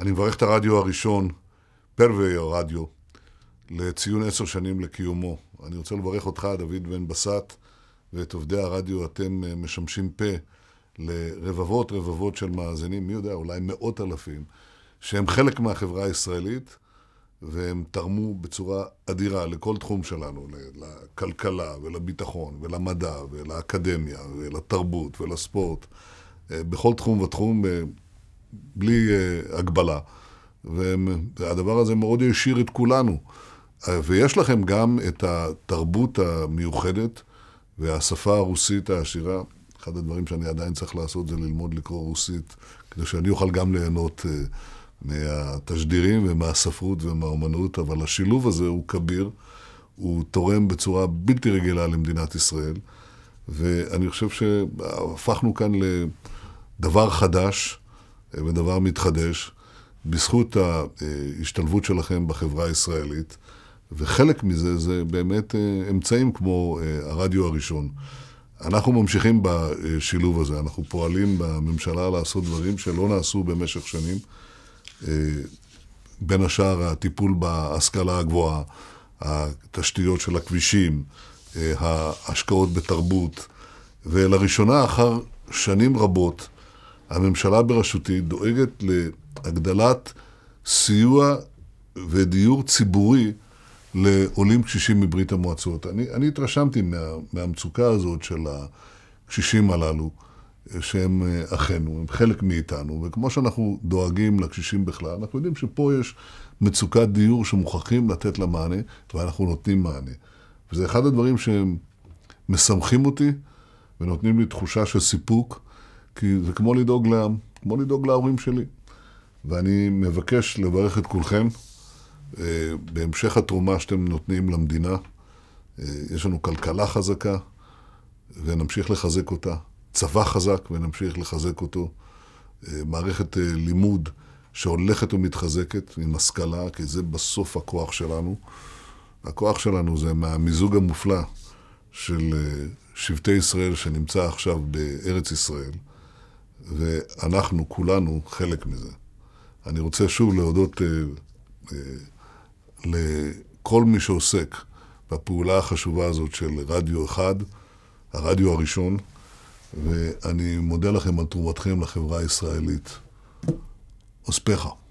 אני מברך את הרדיו הראשון, פרווי הרדיו, לציון עשר שנים לקיומו. אני רוצה לברך אותך, דוד בן בסט, ואת עובדי הרדיו, אתם אה, משמשים פה לרבבות רבבות של מאזינים, מי יודע, אולי מאות אלפים, שהם חלק מהחברה הישראלית. והם תרמו בצורה אדירה לכל תחום שלנו, לכלכלה ולביטחון ולמדע ולאקדמיה ולתרבות ולספורט, אה, בכל תחום ותחום אה, בלי uh, הגבלה. והדבר הזה מאוד העשיר את כולנו. אה, ויש לכם גם את התרבות המיוחדת והשפה הרוסית העשירה. אחד הדברים שאני עדיין צריך לעשות זה ללמוד לקרוא רוסית, כדי שאני אוכל גם ליהנות uh, מהתשדירים ומהספרות ומהאומנות, אבל השילוב הזה הוא כביר, הוא תורם בצורה בלתי רגילה למדינת ישראל, ואני חושב שהפכנו כאן לדבר חדש. ודבר מתחדש, בזכות ההשתלבות שלכם בחברה הישראלית, וחלק מזה זה באמת אה, אמצעים כמו אה, הרדיו הראשון. אנחנו ממשיכים בשילוב הזה, אנחנו פועלים בממשלה לעשות דברים שלא נעשו במשך שנים. אה, בין השאר הטיפול בהשכלה הגבוהה, התשתיות של הכבישים, ההשקעות בתרבות, ולראשונה אחר שנים רבות, הממשלה בראשותי דואגת להגדלת סיוע ודיור ציבורי לעולים קשישים מברית המועצות. אני, אני התרשמתי מה, מהמצוקה הזאת של הקשישים הללו, שהם אה, אחינו, הם חלק מאיתנו, וכמו שאנחנו דואגים לקשישים בכלל, אנחנו יודעים שפה יש מצוקת דיור שמוכרחים לתת לה מענה, ואנחנו נותנים מענה. וזה אחד הדברים שהם משמחים אותי ונותנים לי תחושה של סיפוק. כי זה כמו לדאוג לעם, כמו לדאוג להורים שלי. ואני מבקש לברך את כולכם אה, בהמשך התרומה שאתם נותנים למדינה. אה, יש לנו כלכלה חזקה, ונמשיך לחזק אותה. צבא חזק, ונמשיך לחזק אותו. אה, מערכת אה, לימוד שהולכת ומתחזקת עם השכלה, כי זה בסוף הכוח שלנו. הכוח שלנו זה מהמיזוג המופלא של אה, שבטי ישראל שנמצא עכשיו בארץ ישראל. ואנחנו כולנו חלק מזה. אני רוצה שוב להודות אה, אה, לכל מי שעוסק בפעולה החשובה הזאת של רדיו אחד, הרדיו הראשון, ואני מודה לכם על תרומתכם לחברה הישראלית. אוספך.